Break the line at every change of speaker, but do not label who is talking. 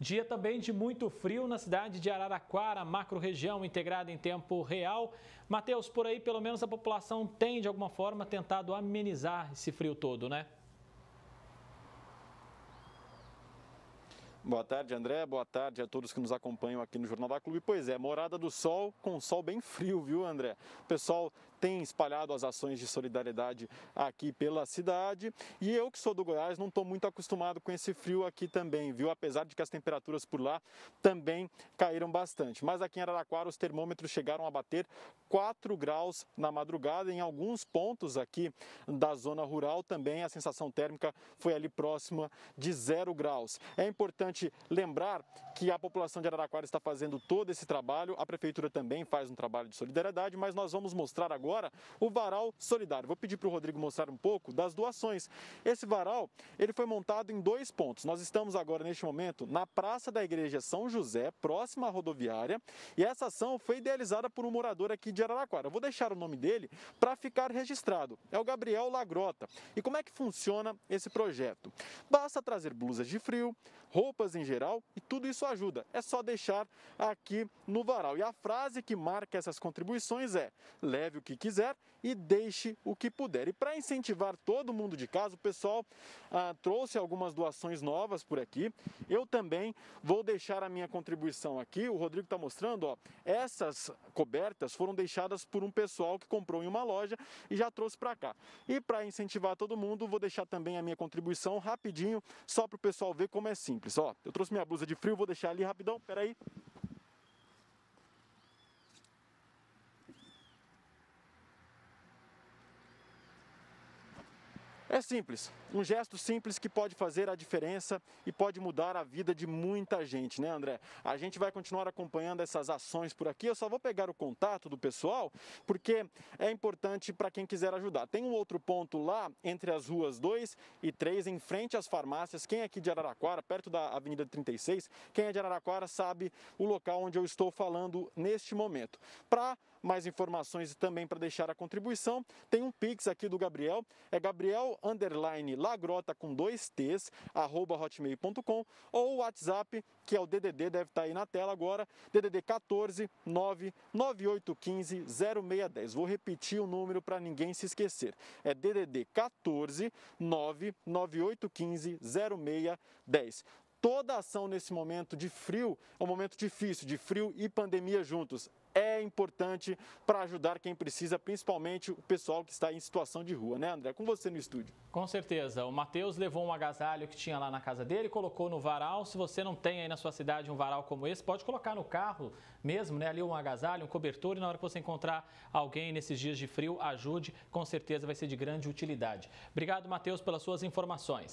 Dia também de muito frio na cidade de Araraquara, macro região integrada em tempo real. Matheus, por aí pelo menos a população tem de alguma forma tentado amenizar esse frio todo, né?
Boa tarde, André. Boa tarde a todos que nos acompanham aqui no Jornal da Clube. Pois é, morada do sol com sol bem frio, viu, André? O pessoal tem espalhado as ações de solidariedade aqui pela cidade. E eu que sou do Goiás não estou muito acostumado com esse frio aqui também, viu? Apesar de que as temperaturas por lá também caíram bastante. Mas aqui em Araraquara os termômetros chegaram a bater 4 graus na madrugada. Em alguns pontos aqui da zona rural também a sensação térmica foi ali próxima de 0 graus. É importante lembrar que a população de Araraquara está fazendo todo esse trabalho, a prefeitura também faz um trabalho de solidariedade, mas nós vamos mostrar agora agora o varal solidário. Vou pedir para o Rodrigo mostrar um pouco das doações. Esse varal ele foi montado em dois pontos. Nós estamos agora neste momento na Praça da Igreja São José, próxima à rodoviária, e essa ação foi idealizada por um morador aqui de Araraquara. Eu vou deixar o nome dele para ficar registrado. É o Gabriel Lagrota. E como é que funciona esse projeto? Basta trazer blusas de frio, roupas em geral e tudo isso ajuda. É só deixar aqui no varal. E a frase que marca essas contribuições é: leve o que quiser e deixe o que puder. E para incentivar todo mundo de casa, o pessoal ah, trouxe algumas doações novas por aqui. Eu também vou deixar a minha contribuição aqui. O Rodrigo está mostrando, ó, essas cobertas foram deixadas por um pessoal que comprou em uma loja e já trouxe para cá. E para incentivar todo mundo, vou deixar também a minha contribuição rapidinho, só para o pessoal ver como é simples. Ó, eu trouxe minha blusa de frio, vou deixar ali rapidão, peraí. É simples, um gesto simples que pode fazer a diferença e pode mudar a vida de muita gente, né, André? A gente vai continuar acompanhando essas ações por aqui. Eu só vou pegar o contato do pessoal porque é importante para quem quiser ajudar. Tem um outro ponto lá entre as ruas 2 e 3, em frente às farmácias. Quem é aqui de Araraquara, perto da Avenida 36, quem é de Araraquara sabe o local onde eu estou falando neste momento. Para mais informações e também para deixar a contribuição, tem um pix aqui do Gabriel. É Gabriel underline lagrota com dois T's, arroba hotmail.com ou o WhatsApp, que é o DDD, deve estar tá aí na tela agora, DDD 14 99815 0610. Vou repetir o número para ninguém se esquecer. É DDD 14 99815 0610 toda ação nesse momento de frio, é um momento difícil, de frio e pandemia juntos é importante para ajudar quem precisa, principalmente o pessoal que está em situação de rua, né, André? Com você no estúdio.
Com certeza. O Matheus levou um agasalho que tinha lá na casa dele, colocou no varal. Se você não tem aí na sua cidade um varal como esse, pode colocar no carro mesmo, né? Ali um agasalho, um cobertor, e na hora que você encontrar alguém nesses dias de frio, ajude. Com certeza vai ser de grande utilidade. Obrigado, Matheus, pelas suas informações.